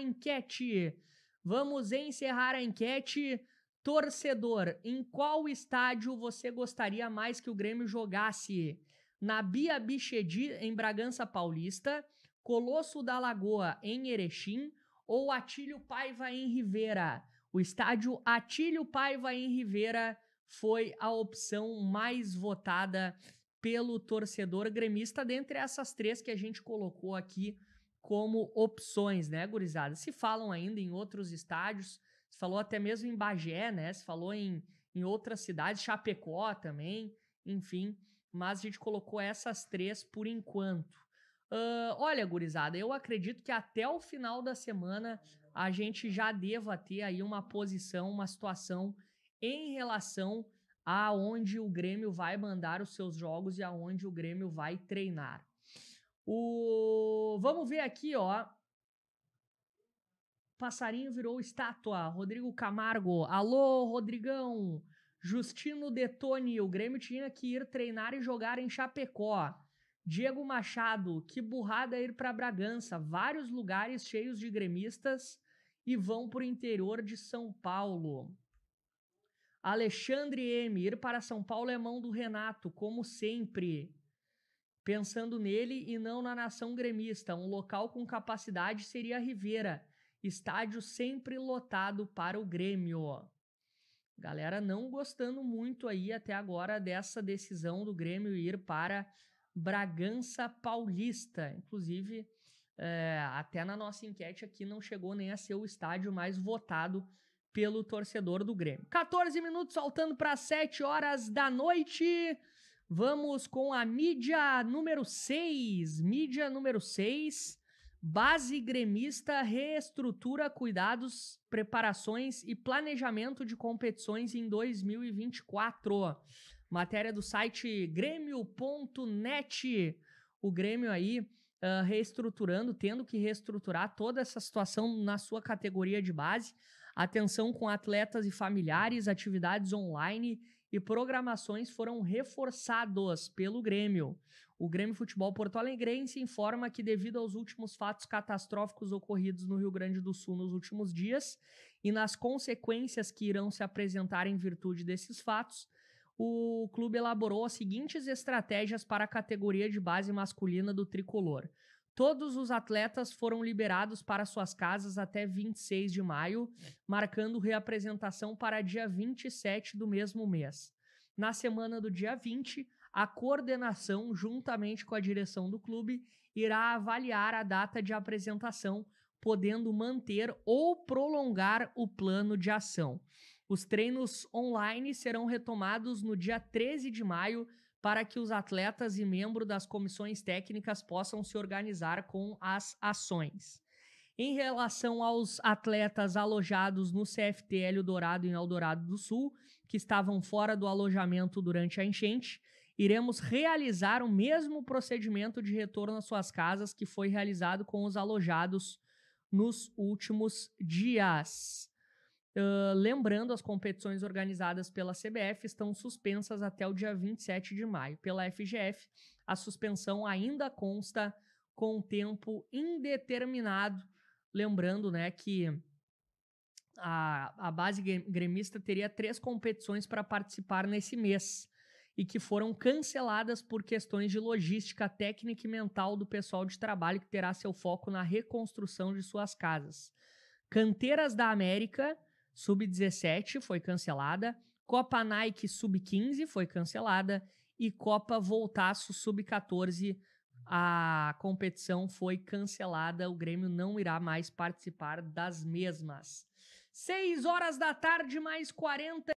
enquete. Vamos encerrar a enquete. Torcedor, em qual estádio você gostaria mais que o Grêmio jogasse? Na Bia Bichedi, em Bragança Paulista, Colosso da Lagoa, em Erechim, ou Atílio Paiva, em Rivera? O estádio Atílio Paiva, em Rivera, foi a opção mais votada pelo torcedor gremista, dentre essas três que a gente colocou aqui como opções, né, gurizada? Se falam ainda em outros estádios, se falou até mesmo em Bagé, né? Se falou em, em outras cidades, Chapecó também, enfim. Mas a gente colocou essas três por enquanto. Uh, olha, gurizada, eu acredito que até o final da semana a gente já deva ter aí uma posição, uma situação em relação a onde o Grêmio vai mandar os seus jogos e aonde o Grêmio vai treinar. O vamos ver aqui, ó. Passarinho virou estátua. Rodrigo Camargo. Alô, Rodrigão. Justino Detoni. O Grêmio tinha que ir treinar e jogar em Chapecó. Diego Machado. Que burrada ir para Bragança. Vários lugares cheios de gremistas e vão para o interior de São Paulo. Alexandre M. Ir para São Paulo é mão do Renato, como sempre pensando nele e não na nação gremista. Um local com capacidade seria a Rivera, estádio sempre lotado para o Grêmio. Galera não gostando muito aí até agora dessa decisão do Grêmio ir para Bragança Paulista. Inclusive, é, até na nossa enquete aqui não chegou nem a ser o estádio mais votado pelo torcedor do Grêmio. 14 minutos faltando para 7 horas da noite. Vamos com a mídia número 6. Mídia número 6. Base gremista reestrutura cuidados, preparações e planejamento de competições em 2024. Matéria do site grêmio.net. O Grêmio aí uh, reestruturando, tendo que reestruturar toda essa situação na sua categoria de base. Atenção com atletas e familiares, atividades online e programações foram reforçados pelo Grêmio. O Grêmio Futebol Porto Alegrense informa que, devido aos últimos fatos catastróficos ocorridos no Rio Grande do Sul nos últimos dias e nas consequências que irão se apresentar em virtude desses fatos, o clube elaborou as seguintes estratégias para a categoria de base masculina do tricolor. Todos os atletas foram liberados para suas casas até 26 de maio, é. marcando reapresentação para dia 27 do mesmo mês. Na semana do dia 20, a coordenação, juntamente com a direção do clube, irá avaliar a data de apresentação, podendo manter ou prolongar o plano de ação. Os treinos online serão retomados no dia 13 de maio para que os atletas e membros das comissões técnicas possam se organizar com as ações. Em relação aos atletas alojados no CFTL Dourado em Eldorado do Sul, que estavam fora do alojamento durante a enchente, iremos realizar o mesmo procedimento de retorno às suas casas que foi realizado com os alojados nos últimos dias lembrando, as competições organizadas pela CBF estão suspensas até o dia 27 de maio. Pela FGF, a suspensão ainda consta com tempo indeterminado. Lembrando né, que a, a base gremista teria três competições para participar nesse mês e que foram canceladas por questões de logística técnica e mental do pessoal de trabalho que terá seu foco na reconstrução de suas casas. Canteiras da América Sub-17 foi cancelada, Copa Nike Sub-15 foi cancelada e Copa Voltaço Sub-14 a competição foi cancelada, o Grêmio não irá mais participar das mesmas. 6 horas da tarde, mais 40